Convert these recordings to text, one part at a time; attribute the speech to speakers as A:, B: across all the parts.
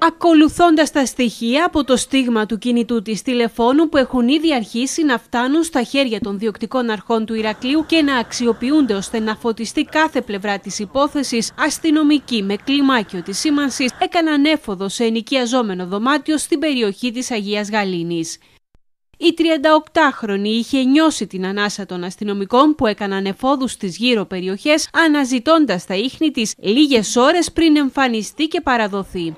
A: ακολουθώντας τα στοιχεία από το στίγμα του κινητού της τηλεφώνου που έχουν ήδη αρχίσει να φτάνουν στα χέρια των διοκτικών αρχών του Ηρακλείου και να αξιοποιούνται ώστε να φωτιστεί κάθε πλευρά της υπόθεσης, αστυνομικοί με κλιμάκιο της σήμανσης έκαναν έφοδο σε ενοικιαζόμενο δωμάτιο στην περιοχή της Αγίας Γαλήνης. Η 38χρονη είχε νιώσει την ανάσα των αστυνομικών που έκαναν εφόδους στις γύρω περιοχές αναζητώντας τα ίχνη της λίγες ώρες πριν εμφανιστεί και παραδοθεί.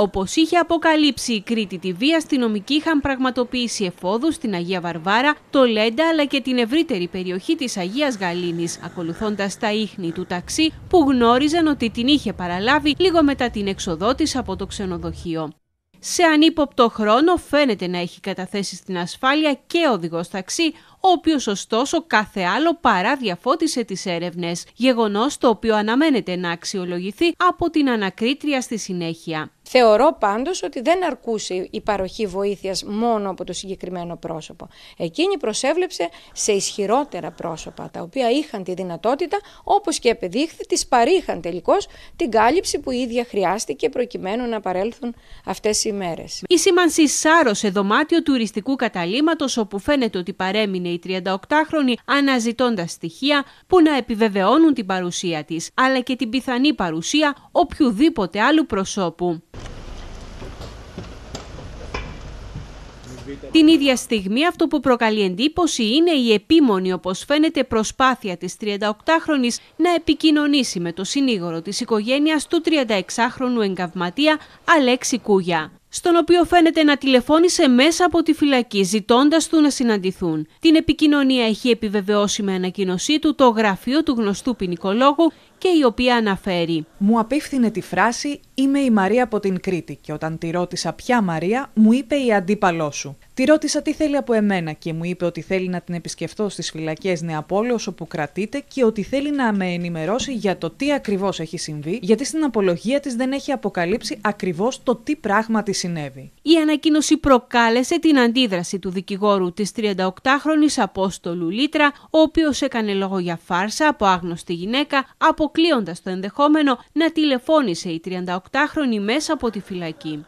A: Όπως είχε αποκαλύψει η Κρήτη βία αστυνομικοί είχαν πραγματοποιήσει εφόδους στην Αγία Βαρβάρα, το Λέντα αλλά και την ευρύτερη περιοχή της Αγίας Γαλήνης, ακολουθώντας τα ίχνη του ταξί που γνώριζαν ότι την είχε παραλάβει λίγο μετά την εξοδό τη από το ξενοδοχείο. Σε ανύποπτο χρόνο φαίνεται να έχει καταθέσει στην ασφάλεια και οδηγός ταξί, ο οποίος ωστόσο κάθε άλλο παρά διαφώτισε τις έρευνες, γεγονός το οποίο αναμένεται να αξιολογηθεί από την ανακρίτρια στη συνέχεια.
B: Θεωρώ πάντως ότι δεν αρκούσε η παροχή βοήθειας μόνο από το συγκεκριμένο πρόσωπο. Εκείνη προσέβλεψε σε ισχυρότερα πρόσωπα, τα οποία είχαν τη δυνατότητα, όπως και επεδείχθη, τις παρήχαν τελικώς την κάλυψη που η ίδια χρειάστηκε προκειμένου να παρέλθουν αυτές οι μέρες.
A: Η σήμανση Σάρος σε δωμάτιο τουριστικού καταλήμματος, όπου φαίνεται ότι παρέμεινε η 38χρονη, αναζητώντας στοιχεία που να επιβεβαιώνουν την παρουσία της, αλλά και την πιθανή παρουσία οποιοδήποτε άλλου προσώπου. Την ίδια στιγμή αυτό που προκαλεί εντύπωση είναι η επίμονη όπως φαίνεται προσπάθεια της 38χρονης να επικοινωνήσει με το συνήγορο της οικογένειας του 36χρονου εγκαυματία Αλέξη Κούγια στον οποίο φαίνεται να τηλεφώνησε μέσα από τη φυλακή ζητώντας του να συναντηθούν. Την επικοινωνία έχει επιβεβαιώσει με ανακοίνωσή του το γραφείο του γνωστού ποινικολόγου
C: και η οποία αναφέρει «Μου απίφθινε τη φράση Είμαι η Μαρία από την Κρήτη και όταν τη ρώτησα ποια Μαρία, μου είπε η αντίπαλό σου. Τη ρώτησα τι θέλει από εμένα και μου είπε ότι θέλει να την επισκεφτώ στις φυλακές Νεαπόλεω όπου κρατείται και ότι θέλει να με ενημερώσει για το τι ακριβώς έχει συμβεί, γιατί στην απολογία της δεν έχει αποκαλύψει ακριβώς το τι πράγματι συνέβη.
A: Η ανακοίνωση προκάλεσε την αντίδραση του δικηγόρου της 38χρονη Απόστολου Λίτρα, ο οποίος έκανε λόγο για φάρσα από άγνωστη γυναίκα, αποκλείοντας το ενδεχόμενο να τηλεφώνησε η 38 18χρονη μέσα από τη φυλακή.